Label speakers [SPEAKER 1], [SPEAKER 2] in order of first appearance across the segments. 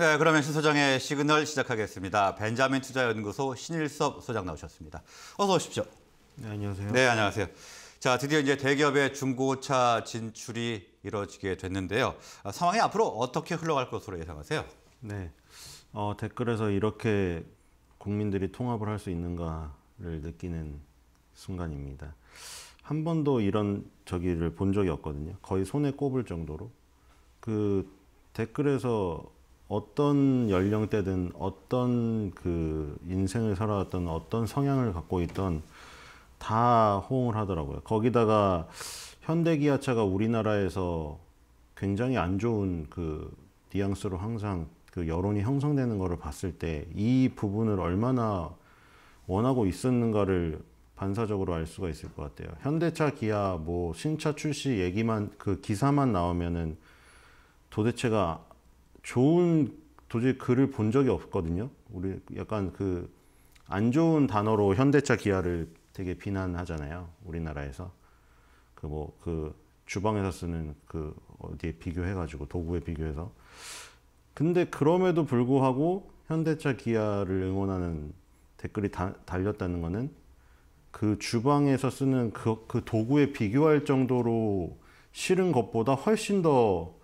[SPEAKER 1] 네, 그러면 신 소장의 시그널 시작하겠습니다. 벤자민 투자연구소 신일섭 소장 나오셨습니다. 어서 오십시오. 네, 안녕하세요. 네, 안녕하세요. 자, 드디어 이제 대기업의 중고차 진출이 이뤄지게 됐는데요. 아, 상황이 앞으로 어떻게 흘러갈 것으로 예상하세요?
[SPEAKER 2] 네, 어, 댓글에서 이렇게 국민들이 통합을 할 수 있는가를 느끼는 순간입니다. 한 번도 이런 저기를 본 적이 없거든요. 거의 손에 꼽을 정도로 그 댓글에서 어떤 연령대든 어떤 그 인생을 살아왔던 어떤 성향을 갖고 있던 다 호응을 하더라고요. 거기다가 현대 기아차가 우리나라에서 굉장히 안 좋은 그 뉘앙스로 항상 그 여론이 형성되는 것을 봤을 때 이 부분을 얼마나 원하고 있었는가를 반사적으로 알 수가 있을 것 같아요. 현대차 기아 뭐 신차 출시 얘기만 그 기사만 나오면은 도대체가 좋은 도저히 글을 본 적이 없거든요. 우리 약간 그 안 좋은 단어로 현대차 기아를 되게 비난하잖아요. 우리나라에서 그뭐그 뭐 그 주방에서 쓰는 그 어디에 비교해가지고 도구에 비교해서 근데 그럼에도 불구하고 현대차 기아를 응원하는 댓글이 다, 달렸다는 거는 그 주방에서 쓰는 그, 그 도구에 비교할 정도로 싫은 것보다 훨씬 더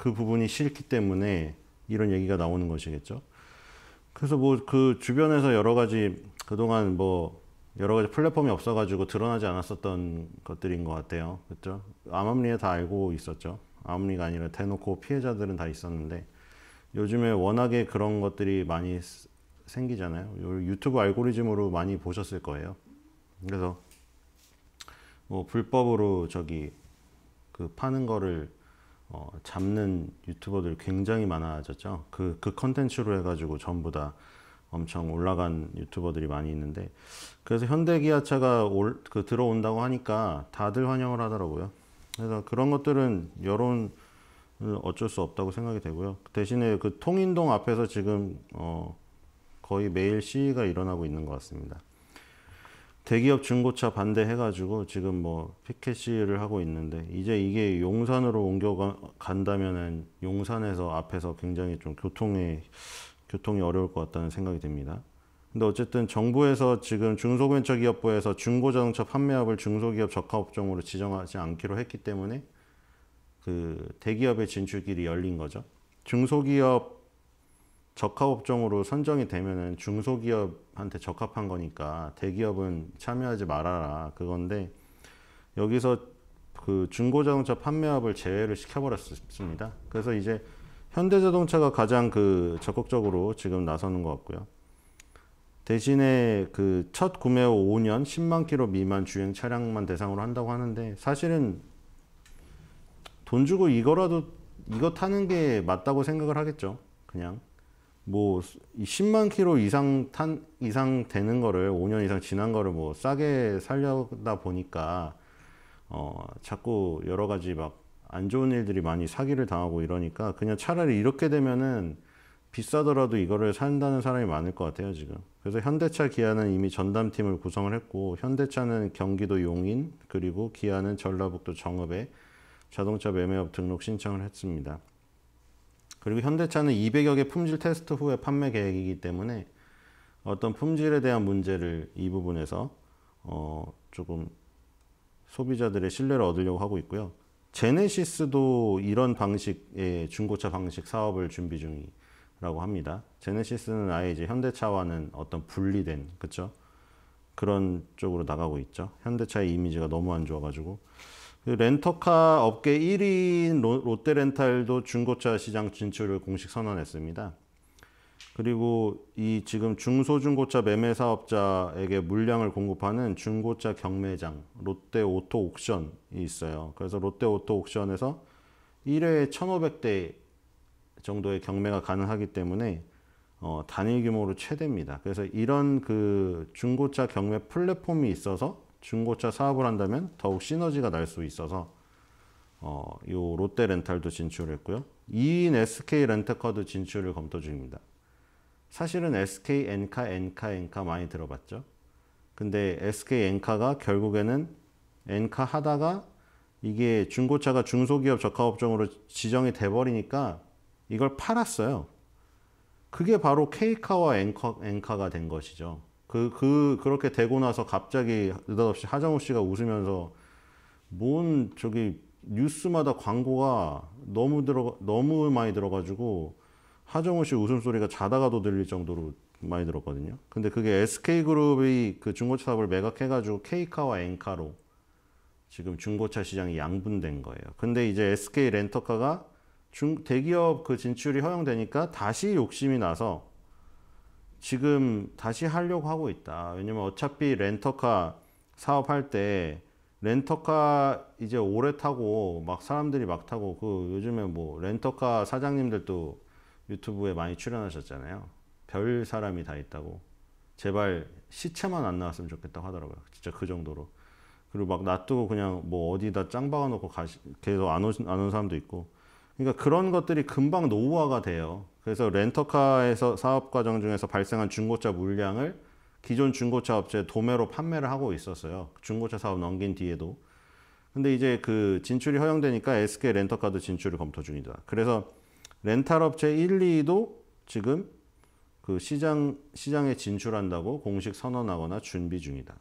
[SPEAKER 2] 그 부분이 싫기 때문에 이런 얘기가 나오는 것이겠죠. 그래서 뭐 그 주변에서 여러 가지 그동안 뭐 여러 가지 플랫폼이 없어가지고 드러나지 않았었던 것들인 것 같아요. 그죠 암암리에 다 알고 있었죠. 암암리가 아니라 대놓고 피해자들은 다 있었는데 요즘에 워낙에 그런 것들이 많이 생기잖아요. 유튜브 알고리즘으로 많이 보셨을 거예요. 그래서 뭐 불법으로 저기 그 파는 거를 어, 잡는 유튜버들 굉장히 많아졌죠. 그, 그 컨텐츠로 해가지고 전부 다 엄청 올라간 유튜버들이 많이 있는데, 그래서 현대기아차가 올, 그 들어온다고 하니까 다들 환영을 하더라고요. 그래서 그런 것들은 여론을 어쩔 수 없다고 생각이 되고요. 대신에 그 통인동 앞에서 지금, 어, 거의 매일 시위가 일어나고 있는 것 같습니다. 대기업 중고차 반대해가지고 지금 뭐 피켓 시를 하고 있는데 이제 이게 용산으로 옮겨간다면은 용산에서 앞에서 굉장히 좀 교통이 교통이 어려울 것 같다는 생각이 듭니다. 근데 어쨌든 정부에서 지금 중소벤처기업부에서 중고자동차 판매업을 중소기업 적합업종으로 지정하지 않기로 했기 때문에 그 대기업의 진출길이 열린 거죠. 중소기업 적합업종으로 선정이 되면은 중소기업한테 적합한 거니까 대기업은 참여하지 말아라 그건데 여기서 그 중고자동차 판매업을 제외를 시켜버렸습니다. 그래서 이제 현대자동차가 가장 그 적극적으로 지금 나서는 것 같고요. 대신에 그 첫 구매 후 5년 10만 킬로 미만 주행 차량만 대상으로 한다고 하는데 사실은 돈 주고 이거라도 이거 타는 게 맞다고 생각을 하겠죠. 그냥. 뭐 10만 킬로 이상 탄 이상 되는 거를 5년 이상 지난 거를 뭐 싸게 살려다 보니까 어 자꾸 여러 가지 막 안 좋은 일들이 많이 사기를 당하고 이러니까 그냥 차라리 이렇게 되면은 비싸더라도 이거를 산다는 사람이 많을 것 같아요 지금 그래서 현대차 기아는 이미 전담팀을 구성을 했고 현대차는 경기도 용인 그리고 기아는 전라북도 정읍에 자동차 매매업 등록 신청을 했습니다 그리고 현대차는 200여 개 품질 테스트 후에 판매 계획이기 때문에 어떤 품질에 대한 문제를 이 부분에서 어 조금 소비자들의 신뢰를 얻으려고 하고 있고요. 제네시스도 이런 방식의 중고차 방식 사업을 준비 중이라고 합니다. 제네시스는 아예 이제 현대차와는 어떤 분리된 그쵸 그런 쪽으로 나가고 있죠. 현대차의 이미지가 너무 안 좋아가지고 그 렌터카 업계 1위인 롯데렌탈도 중고차 시장 진출을 공식 선언했습니다. 그리고 이 지금 중소중고차 매매 사업자에게 물량을 공급하는 중고차 경매장 롯데 오토 옥션이 있어요. 그래서 롯데 오토 옥션에서 1회에 1,500대 정도의 경매가 가능하기 때문에 어, 단일 규모로 최대입니다. 그래서 이런 그 중고차 경매 플랫폼이 있어서 중고차 사업을 한다면 더욱 시너지가 날 수 있어서 어, 요 롯데 렌탈도 진출했고요. 2인 SK 렌터카도 진출을 검토 중입니다. 사실은 SK 엔카 엔카 엔카 많이 들어봤죠. 근데 SK 엔카가 결국에는 엔카 하다가 이게 중고차가 중소기업 적합업종으로 지정이 돼버리니까 이걸 팔았어요. 그게 바로 K카와 엔카, 엔카가 된 것이죠. 그, 그, 그렇게 되고 나서 갑자기 느닷없이 하정우 씨가 웃으면서 뭔 저기 뉴스마다 광고가 너무 들어, 너무 많이 들어가지고 하정우 씨 웃음소리가 자다가도 들릴 정도로 많이 들었거든요. 근데 그게 SK그룹이 그 중고차 사업을 매각해가지고 K카와 N카로 지금 중고차 시장이 양분된 거예요. 근데 이제 SK 렌터카가 중, 대기업 그 진출이 허용되니까 다시 욕심이 나서 지금 다시 하려고 하고 있다. 왜냐면 어차피 렌터카 사업할 때 렌터카 이제 오래 타고 막 사람들이 막 타고 그 요즘에 뭐 렌터카 사장님들도 유튜브에 많이 출연하셨잖아요. 별 사람이 다 있다고. 제발 시체만 안 나왔으면 좋겠다고 하더라고요. 진짜 그 정도로. 그리고 막 놔두고 그냥 뭐 어디다 짱 박아놓고 가시, 계속 안, 오, 안온 사람도 있고. 그러니까 그런 것들이 금방 노후화가 돼요. 그래서 렌터카에서 사업 과정 중에서 발생한 중고차 물량을 기존 중고차 업체 도매로 판매를 하고 있었어요. 중고차 사업 넘긴 뒤에도. 근데 이제 그 진출이 허용되니까 SK 렌터카도 진출을 검토 중이다. 그래서 렌탈 업체 1, 2도 지금 그 시장 시장에 진출한다고 공식 선언하거나 준비 중이다.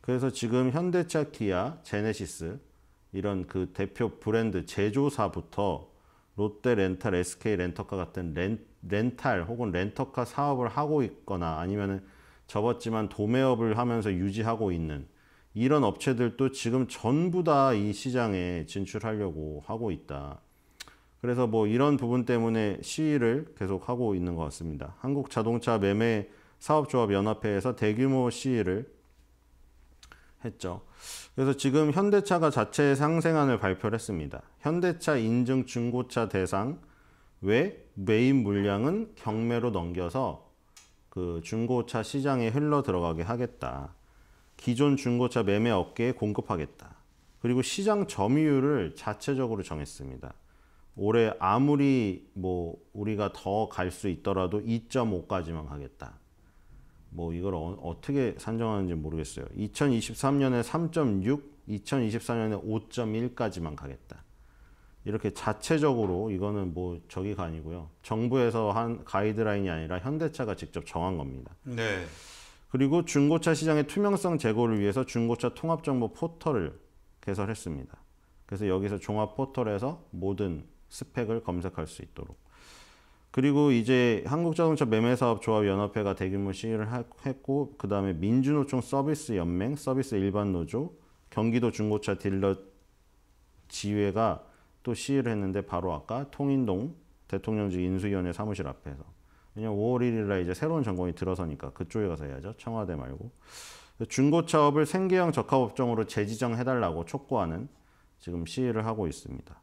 [SPEAKER 2] 그래서 지금 현대차, 기아, 제네시스 이런 그 대표 브랜드 제조사부터 롯데 렌탈, SK 렌터카 같은 렌, 렌탈 혹은 렌터카 사업을 하고 있거나 아니면 접었지만 도매업을 하면서 유지하고 있는 이런 업체들도 지금 전부 다 이 시장에 진출하려고 하고 있다. 그래서 뭐 이런 부분 때문에 시위를 계속 하고 있는 것 같습니다. 한국 자동차 매매 사업조합 연합회에서 대규모 시위를 했죠. 그래서 지금 현대차가 자체 상생안을 발표를 했습니다. 현대차 인증 중고차 대상 외 매입 물량은 경매로 넘겨서 그 중고차 시장에 흘러 들어가게 하겠다. 기존 중고차 매매 업계에 공급하겠다. 그리고 시장 점유율을 자체적으로 정했습니다. 올해 아무리 뭐 우리가 더 갈 수 있더라도 2.5까지만 하겠다. 뭐 이걸 어, 떻게 산정하는지 모르겠어요. 2023년에 3.6, 2024년에 5.1까지만 가겠다. 이렇게 자체적으로 이거는 뭐 저기가 아니고요. 정부에서 한 가이드라인이 아니라 현대차가 직접 정한 겁니다. 네. 그리고 중고차 시장의 투명성 제고를 위해서 중고차 통합정보 포털을 개설했습니다. 그래서 여기서 종합 포털에서 모든 스펙을 검색할 수 있도록. 그리고 이제 한국자동차 매매사업조합연합회가 대규모 시위를 했고 그 다음에 민주노총 서비스 연맹, 서비스 일반 노조, 경기도 중고차 딜러 지회가 또 시위를 했는데 바로 아까 통인동 대통령직 인수위원회 사무실 앞에서 왜냐면 5월 1일날 이제 새로운 정권이 들어서니까 그쪽에 가서 해야죠 청와대 말고 중고차업을 생계형 적합업종으로 재지정해달라고 촉구하는 지금 시위를 하고 있습니다.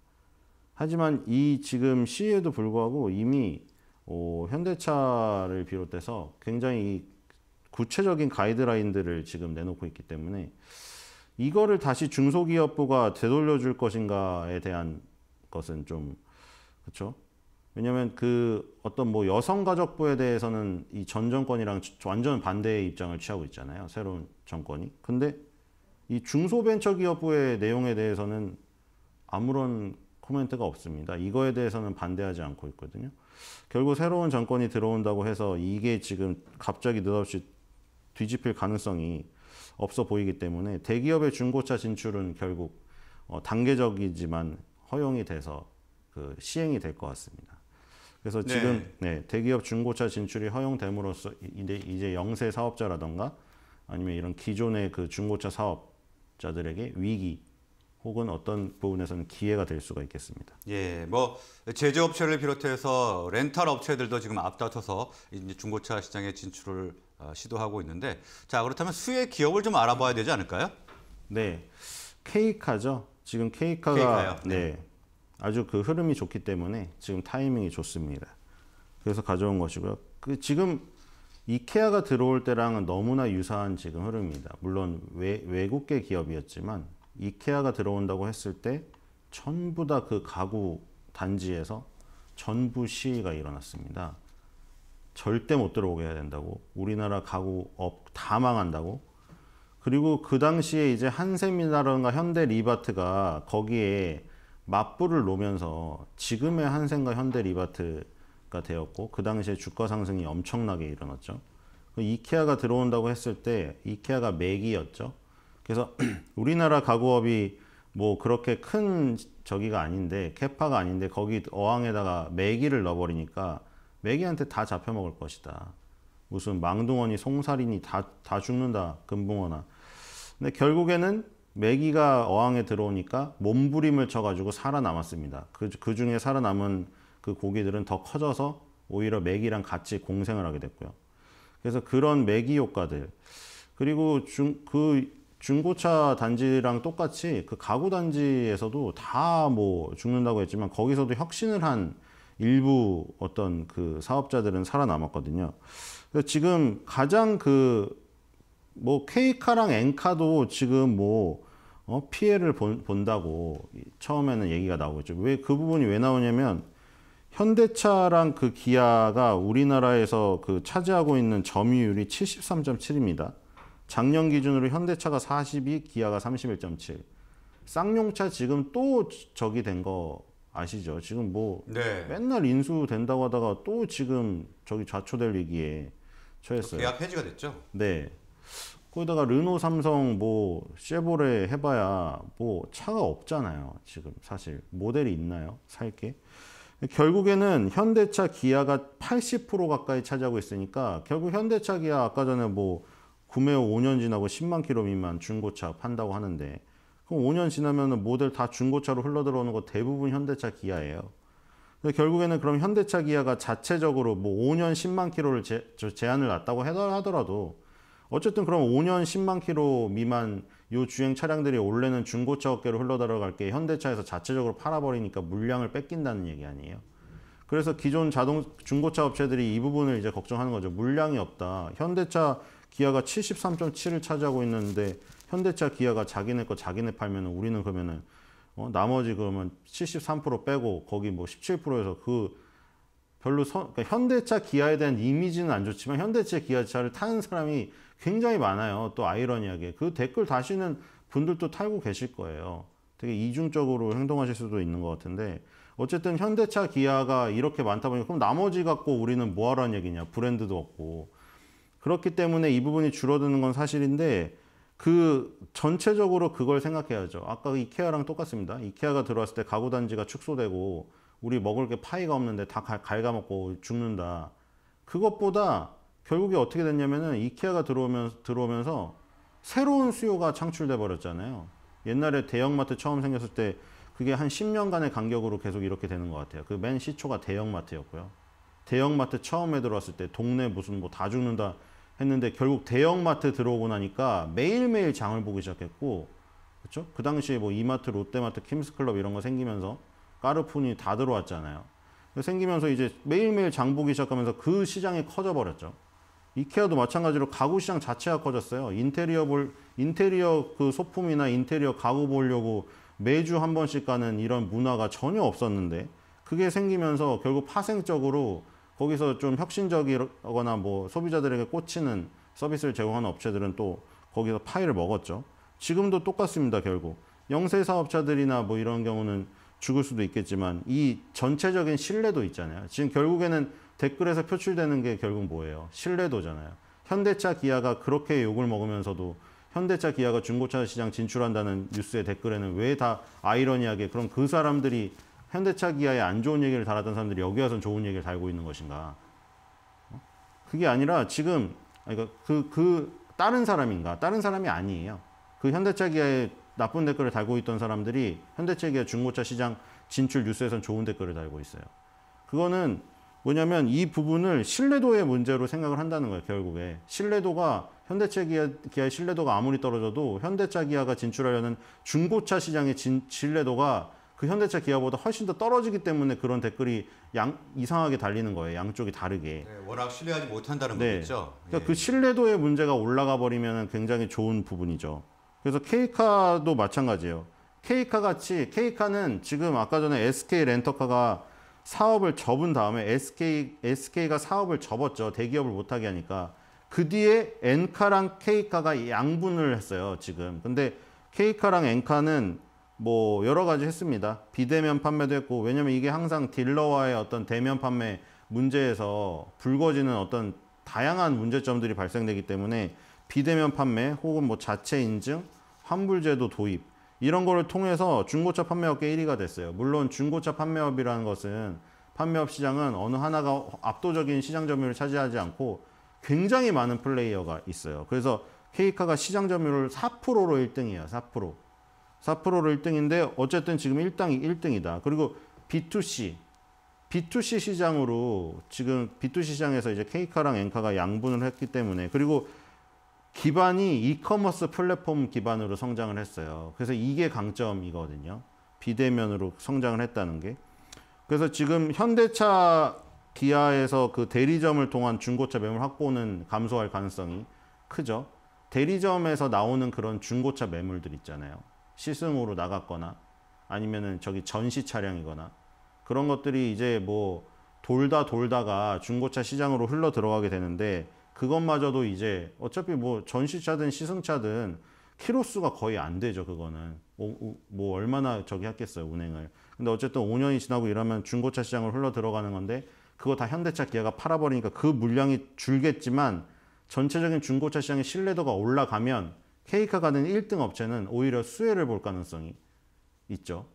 [SPEAKER 2] 하지만 이 지금 시에도 불구하고 이미 어, 현대차를 비롯해서 굉장히 구체적인 가이드라인들을 지금 내놓고 있기 때문에 이거를 다시 중소기업부가 되돌려 줄 것인가에 대한 것은 좀 그렇죠. 왜냐하면 그 어떤 뭐 여성가족부에 대해서는 이 전 정권이랑 완전 반대의 입장을 취하고 있잖아요. 새로운 정권이. 근데 이 중소벤처기업부의 내용에 대해서는 아무런 코멘트가 없습니다. 이거에 대해서는 반대하지 않고 있거든요. 결국 새로운 정권이 들어온다고 해서 이게 지금 갑자기 느없이 뒤집힐 가능성이 없어 보이기 때문에 대기업의 중고차 진출은 결국 어, 단계적이지만 허용이 돼서 그 시행이 될 것 같습니다. 그래서 네. 지금 네, 대기업 중고차 진출이 허용됨으로써 이제, 이제 영세 사업자라던가 아니면 이런 기존의 그 중고차 사업자들에게 위기 혹은 어떤 부분에서는 기회가 될 수가 있겠습니다.
[SPEAKER 1] 예, 뭐 제조업체를 비롯해서 렌탈 업체들도 지금 앞다퉈서 중고차 시장에 진출을 어, 시도하고 있는데 자 그렇다면 수혜 기업을 좀 알아봐야 되지 않을까요? 네,
[SPEAKER 2] K카죠. 지금 K카가 네. 네 아주 그 흐름이 좋기 때문에 지금 타이밍이 좋습니다. 그래서 가져온 것이고요. 그 지금 이케아가 들어올 때랑은 너무나 유사한 지금 흐름입니다. 물론 외, 외국계 기업이었지만 이케아가 들어온다고 했을 때 전부 다 그 가구 단지에서 전부 시위가 일어났습니다. 절대 못 들어오게 해야 된다고. 우리나라 가구 업 다 망한다고. 그리고 그 당시에 이제 한샘이라던가 현대 리바트가 거기에 맞불을 놓으면서 지금의 한샘과 현대 리바트가 되었고 그 당시에 주가 상승이 엄청나게 일어났죠. 그 이케아가 들어온다고 했을 때 이케아가 맥이었죠. 그래서 우리나라 가구업이 뭐 그렇게 큰 저기가 아닌데 캐파가 아닌데 거기 어항에다가 메기를 넣어버리니까 메기한테 다 잡혀먹을 것이다. 무슨 망둥어니 송사리니 다, 다 죽는다 금붕어나. 근데 결국에는 메기가 어항에 들어오니까 몸부림을 쳐가지고 살아남았습니다. 그, 그 중에 살아남은 그 고기들은 더 커져서 오히려 메기랑 같이 공생을 하게 됐고요. 그래서 그런 메기 효과들 그리고 중, 그 중고차 단지랑 똑같이 그 가구 단지에서도 다 뭐 죽는다고 했지만 거기서도 혁신을 한 일부 어떤 그 사업자들은 살아남았거든요. 그래서 지금 가장 그 뭐 K카랑 N카도 지금 뭐어 피해를 본, 본다고 처음에는 얘기가 나오고 있죠. 왜 그 부분이 왜 나오냐면 현대차랑 그 기아가 우리나라에서 그 차지하고 있는 점유율이 73.7입니다. 작년 기준으로 현대차가 42, 기아가 31.7. 쌍용차 지금 또 저기 된 거 아시죠? 지금 뭐 네. 맨날 인수 된다고 하다가 또 지금 저기 좌초될 위기에 처했어요. 계약 해지가 됐죠? 네. 거기다가 르노, 삼성, 뭐 쉐보레 해봐야 뭐 차가 없잖아요. 지금 사실 모델이 있나요? 살게. 결국에는 현대차 기아가 80% 가까이 차지하고 있으니까 결국 현대차 기아 아까 전에 뭐 구매 후 5년 지나고 10만 킬로 미만 중고차 판다고 하는데 그럼 5년 지나면 모델 다 중고차로 흘러들어오는 거 대부분 현대차 기아예요. 결국에는 그럼 현대차 기아가 자체적으로 뭐 5년 10만 킬로를 제, 한을 놨다고 하더라도 어쨌든 그럼 5년 10만 킬로 미만 요 주행 차량들이 원래는 중고차 업계로 흘러들어갈 게 현대차에서 자체적으로 팔아버리니까 물량을 뺏긴다는 얘기 아니에요. 그래서 기존 자동 중고차 업체들이 이 부분을 이제 걱정하는 거죠. 물량이 없다. 현대차 기아가 73.7을 차지하고 있는데 현대차 기아가 자기네 거 자기네 팔면 우리는 그러면은 어, 나머지 그러면 73% 빼고 거기 뭐 17%에서 그 별로 선, 그러니까 현대차 기아에 대한 이미지는 안 좋지만 현대차 기아차를 타는 사람이 굉장히 많아요. 또 아이러니하게 그 댓글 다시는 분들도 타고 계실 거예요. 되게 이중적으로 행동하실 수도 있는 것 같은데 어쨌든 현대차 기아가 이렇게 많다 보니까 그럼 나머지 갖고 우리는 뭐 하라는 얘기냐 브랜드도 없고 그렇기 때문에 이 부분이 줄어드는 건 사실인데 그 전체적으로 그걸 생각해야죠. 아까 이케아랑 똑같습니다. 이케아가 들어왔을 때 가구 단지가 축소되고 우리 먹을 게 파이가 없는데 다 갉아먹고 죽는다. 그것보다 결국에 어떻게 됐냐면은 이케아가 들어오면서, 들어오면서 새로운 수요가 창출돼 버렸잖아요. 옛날에 대형마트 처음 생겼을 때 그게 한 10년간의 간격으로 계속 이렇게 되는 것 같아요. 그 맨 시초가 대형마트였고요. 대형마트 처음에 들어왔을 때 동네 무슨 뭐 다 죽는다 했는데 결국 대형마트 들어오고 나니까 매일매일 장을 보기 시작했고 그렇죠? 그 당시에 뭐 이마트, 롯데마트, 킴스클럽 이런 거 생기면서 까르푼이 다 들어왔잖아요. 그 생기면서 이제 매일매일 장 보기 시작하면서 그 시장이 커져버렸죠. 이케아도 마찬가지로 가구 시장 자체가 커졌어요. 인테리어 볼 인테리어 그 소품이나 인테리어 가구 보려고 매주 한 번씩 가는 이런 문화가 전혀 없었는데 그게 생기면서 결국 파생적으로 거기서 좀 혁신적이거나 뭐 소비자들에게 꽂히는 서비스를 제공하는 업체들은 또 거기서 파이를 먹었죠. 지금도 똑같습니다, 결국. 영세 사업자들이나 뭐 이런 경우는 죽을 수도 있겠지만 이 전체적인 신뢰도 있잖아요. 지금 결국에는 댓글에서 표출되는 게 결국 뭐예요? 신뢰도잖아요. 현대차 기아가 그렇게 욕을 먹으면서도 현대차 기아가 중고차 시장 진출한다는 뉴스의 댓글에는 왜 다 아이러니하게 그럼 그 사람들이 현대차 기아에 안 좋은 얘기를 달았던 사람들이 여기 와서 좋은 얘기를 달고 있는 것인가? 어? 그게 아니라 지금 그 그, 그 다른 사람인가? 다른 사람이 아니에요. 그 현대차 기아에 나쁜 댓글을 달고 있던 사람들이 현대차 기아 중고차 시장 진출 뉴스에선 좋은 댓글을 달고 있어요. 그거는 뭐냐면 이 부분을 신뢰도의 문제로 생각을 한다는 거예요. 결국에 신뢰도가 현대차 기아, 기아의 신뢰도가 아무리 떨어져도 현대차 기아가 진출하려는 중고차 시장의 진, 신뢰도가 그 현대차 기아보다 훨씬 더 떨어지기 때문에 그런 댓글이 양, 이상하게 달리는 거예요. 양쪽이 다르게. 네,
[SPEAKER 1] 워낙 신뢰하지 못한다는 네. 거겠죠.
[SPEAKER 2] 그러니까 예. 그 신뢰도의 문제가 올라가 버리면 굉장히 좋은 부분이죠. 그래서 K카도 마찬가지예요. K카 같이 K카는 지금 아까 전에 SK 렌터카가 사업을 접은 다음에 SK SK가 사업을 접었죠. 대기업을 못 하게 하니까 그 뒤에 N카랑 K카가 양분을 했어요, 지금. 근데 K카랑 N카는 뭐 여러 가지 했습니다. 비대면 판매도 했고 왜냐면 이게 항상 딜러와의 어떤 대면 판매 문제에서 불거지는 어떤 다양한 문제점들이 발생되기 때문에 비대면 판매 혹은 뭐 자체 인증, 환불제도 도입 이런 거를 통해서 중고차 판매업계 1위가 됐어요. 물론 중고차 판매업이라는 것은 판매업 시장은 어느 하나가 압도적인 시장 점유율을 차지하지 않고 굉장히 많은 플레이어가 있어요. 그래서 케이카가 시장 점유율 4%로 1등이에요. 4%. 4%로 1등인데 어쨌든 지금 1당이 1등이다. 그리고 B2C, B2C 시장으로 지금 B2C 시장에서 이제 케이카랑 엔카가 양분을 했기 때문에 그리고 기반이 이커머스 플랫폼 기반으로 성장을 했어요. 그래서 이게 강점이거든요. 비대면으로 성장을 했다는 게. 그래서 지금 현대차 기아에서 그 대리점을 통한 중고차 매물 확보는 감소할 가능성이 크죠. 대리점에서 나오는 그런 중고차 매물들 있잖아요. 시승으로 나갔거나 아니면은 저기 전시 차량이거나 그런 것들이 이제 뭐 돌다 돌다가 중고차 시장으로 흘러 들어가게 되는데 그것마저도 이제 어차피 뭐 전시차든 시승차든 키로수가 거의 안 되죠 그거는 뭐, 뭐 얼마나 저기 했겠어요 운행을 근데 어쨌든 5년이 지나고 이러면 중고차 시장으로 흘러 들어가는 건데 그거 다 현대차 기아가 팔아버리니까 그 물량이 줄겠지만 전체적인 중고차 시장의 신뢰도가 올라가면 케이카가 는 1등 업체는 오히려 수혜를 볼 가능성이 있죠.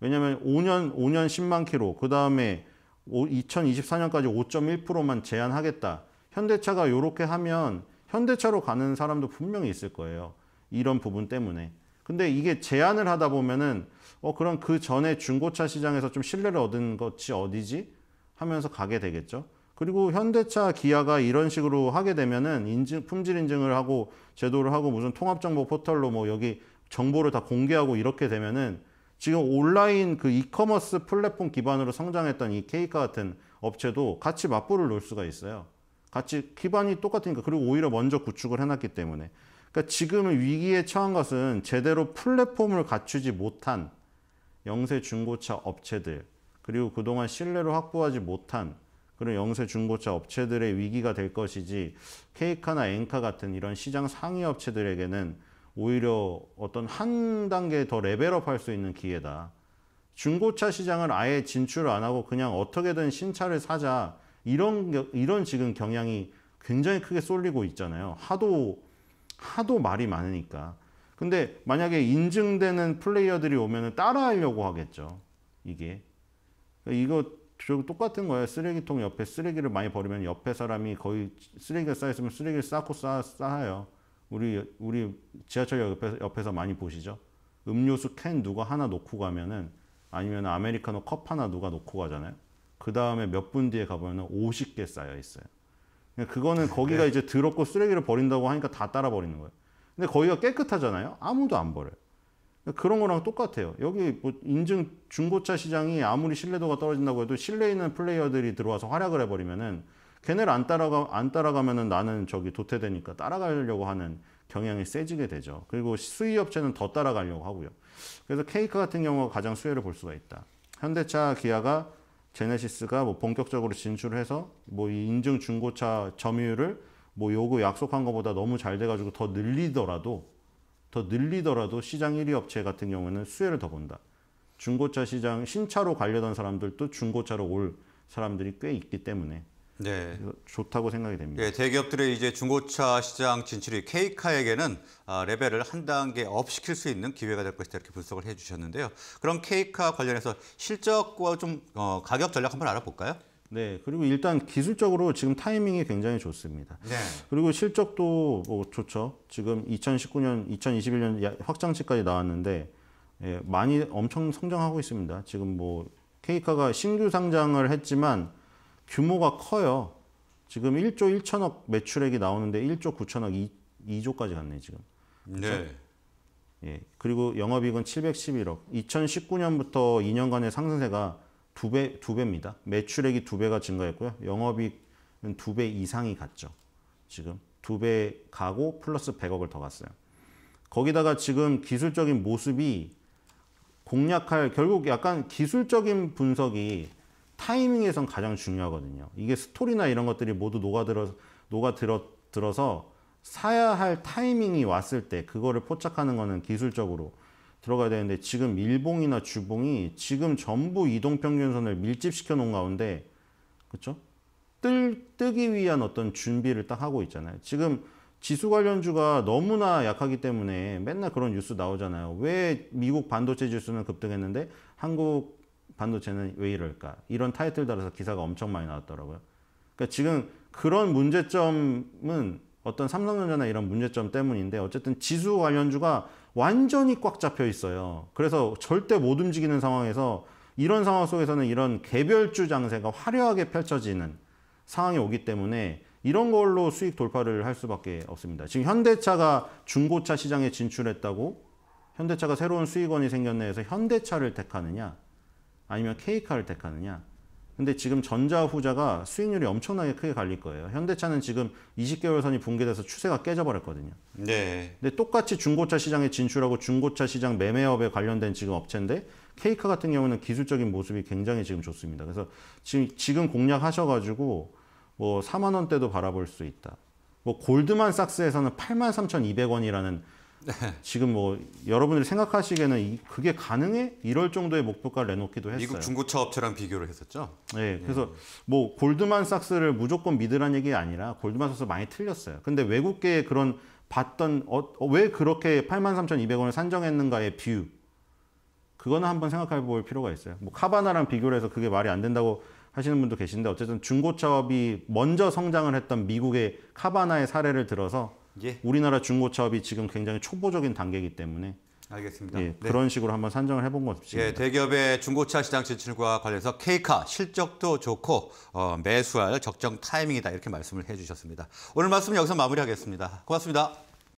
[SPEAKER 2] 왜냐하면 5년 5년 10만 키로그 다음에 2024년까지 5.1%만 제한하겠다. 현대차가 이렇게 하면 현대차로 가는 사람도 분명히 있을 거예요. 이런 부분 때문에. 근데 이게 제한을 하다 보면은 어 그럼 그 전에 중고차 시장에서 좀 신뢰를 얻은 것이 어디지? 하면서 가게 되겠죠. 그리고 현대차 기아가 이런 식으로 하게 되면은 인증, 품질 인증을 하고 제도를 하고 무슨 통합정보 포털로 뭐 여기 정보를 다 공개하고 이렇게 되면은 지금 온라인 그 이커머스 플랫폼 기반으로 성장했던 이 케이카 같은 업체도 같이 맞불을 놓을 수가 있어요. 같이 기반이 똑같으니까 그리고 오히려 먼저 구축을 해놨기 때문에 그러니까 지금 위기에 처한 것은 제대로 플랫폼을 갖추지 못한 영세 중고차 업체들 그리고 그동안 신뢰를 확보하지 못한 그런 영세 중고차 업체들의 위기가 될 것이지 케이카나 엔카 같은 이런 시장 상위 업체들에게는 오히려 어떤 한 단계 더 레벨업할 수 있는 기회다. 중고차 시장을 아예 진출을 안 하고 그냥 어떻게든 신차를 사자 이런 이런 지금 경향이 굉장히 크게 쏠리고 있잖아요. 하도 하도 말이 많으니까. 근데 만약에 인증되는 플레이어들이 오면은 따라하려고 하겠죠. 이게 그러니까 이거 결국 똑같은 거예요. 쓰레기통 옆에 쓰레기를 많이 버리면 옆에 사람이 거의 쓰레기가 쌓였으면 쓰레기를 쌓고 쌓, 쌓아요. 우리 우리 지하철 옆에서, 옆에서 많이 보시죠. 음료수 캔 누가 하나 놓고 가면은 아니면 아메리카노 컵 하나 누가 놓고 가잖아요. 그 다음에 몇 분 뒤에 가보면 50개 쌓여 있어요. 그러니까 그거는 네. 거기가 이제 더럽고 쓰레기를 버린다고 하니까 다 따라 버리는 거예요. 근데 거기가 깨끗하잖아요. 아무도 안 버려요. 그런 거랑 똑같아요. 여기 뭐 인증 중고차 시장이 아무리 신뢰도가 떨어진다고 해도 신뢰 있는 플레이어들이 들어와서 활약을 해버리면은 걔네를 안 따라가 안 따라가면은 나는 저기 도태되니까 따라가려고 하는 경향이 세지게 되죠. 그리고 수위 업체는 더 따라가려고 하고요. 그래서 케이크 같은 경우가 가장 수혜를 볼 수가 있다. 현대차, 기아가 제네시스가 뭐 본격적으로 진출해서 뭐 이 인증 중고차 점유율을 뭐 요거 약속한 것보다 너무 잘 돼가지고 더 늘리더라도 더 늘리더라도 시장 1위 업체 같은 경우는 수혜를 더 본다. 중고차 시장 신차로 가려던 사람들도 중고차로 올 사람들이 꽤 있기 때문에 네. 좋다고 생각이 됩니다.
[SPEAKER 1] 네, 대기업들의 이제 중고차 시장 진출이 K카에게는 아, 레벨을 한 단계 업 시킬 수 있는 기회가 될 것이다 이렇게 분석을 해주셨는데요. 그럼 K카 관련해서 실적과 좀 어, 가격 전략 한번
[SPEAKER 2] 알아볼까요? 네, 그리고 일단 기술적으로 지금 타이밍이 굉장히 좋습니다. 네. 그리고 실적도 뭐 좋죠. 지금 2019년, 2021년 확장치까지 나왔는데 예, 많이 엄청 성장하고 있습니다. 지금 뭐 케이카가 신규 상장을 했지만 규모가 커요. 지금 1조 1천억 매출액이 나오는데 1조 9천억 2, 조까지 갔네 지금. 그렇 네. 예, 그리고 영업이익은 711억. 2019년부터 2년간의 상승세가 두 배, 두 배입니다. 매출액이 두 배가 증가했고요. 영업이익은 두배 이상이 갔죠. 지금 두 배 가고 플러스 100억을 더 갔어요. 거기다가 지금 기술적인 모습이 공략할 결국 약간 기술적인 분석이 타이밍에선 가장 중요하거든요. 이게 스토리나 이런 것들이 모두 녹아들어 녹아들어 서 사야 할 타이밍이 왔을 때 그거를 포착하는 거는 기술적으로 들어가야 되는데 지금 일봉이나 주봉이 지금 전부 이동평균선을 밀집시켜 놓은 가운데 그렇죠? 뜰, 뜨기 위한 어떤 준비를 딱 하고 있잖아요. 지금 지수 관련주가 너무나 약하기 때문에 맨날 그런 뉴스 나오잖아요. 왜 미국 반도체 지수는 급등했는데 한국 반도체는 왜 이럴까? 이런 타이틀 달아서 기사가 엄청 많이 나왔더라고요. 그러니까 지금 그런 문제점은 어떤 삼성전자나 이런 문제점 때문인데 어쨌든 지수 관련주가 완전히 꽉 잡혀 있어요. 그래서 절대 못 움직이는 상황에서 이런 상황 속에서는 이런 개별주 장세가 화려하게 펼쳐지는 상황이 오기 때문에 이런 걸로 수익 돌파를 할 수밖에 없습니다. 지금 현대차가 중고차 시장에 진출했다고 현대차가 새로운 수익원이 생겼네 해서 현대차를 택하느냐 아니면 K카를 택하느냐 근데 지금 전자 후자가 수익률이 엄청나게 크게 갈릴 거예요. 현대차는 지금 20개월 선이 붕괴돼서 추세가 깨져버렸거든요. 네. 근데 똑같이 중고차 시장에 진출하고 중고차 시장 매매업에 관련된 지금 업체인데 케이카 같은 경우는 기술적인 모습이 굉장히 지금 좋습니다. 그래서 지금 지금 공략하셔가지고 뭐 4만 원대도 바라볼 수 있다. 뭐 골드만삭스에서는 83,200원이라는 네. 지금 뭐여러분들 생각하시기에는 그게 가능해? 이럴 정도의 목표가를 내놓기도 했어요. 미국 중고차
[SPEAKER 1] 업체랑 비교를 했었죠.
[SPEAKER 2] 네, 예. 그래서 음. 뭐 골드만삭스를 무조건 믿으라는 얘기 가 아니라 골드만삭스 많이 틀렸어요. 근데 외국계에 그런 봤던 어, 어 왜 그렇게 83,200원을 산정했는가의 뷰 그거는 한번 생각해 볼 필요가 있어요. 뭐 카바나랑 비교를 해서 그게 말이 안 된다고 하시는 분도 계신데 어쨌든 중고차업이 먼저 성장을 했던 미국의 카바나의 사례를 들어서 예. 우리나라 중고차업이 지금 굉장히 초보적인 단계이기 때문에
[SPEAKER 1] 알겠습니다. 예, 네. 그런
[SPEAKER 2] 식으로 한번 산정을 해본 것입니다. 예, 대기업의
[SPEAKER 1] 중고차 시장 진출과 관련해서 K카 실적도 좋고 어, 매수할 적정 타이밍이다 이렇게 말씀을 해주셨습니다. 오늘 말씀 은 여기서 마무리하겠습니다. 고맙습니다.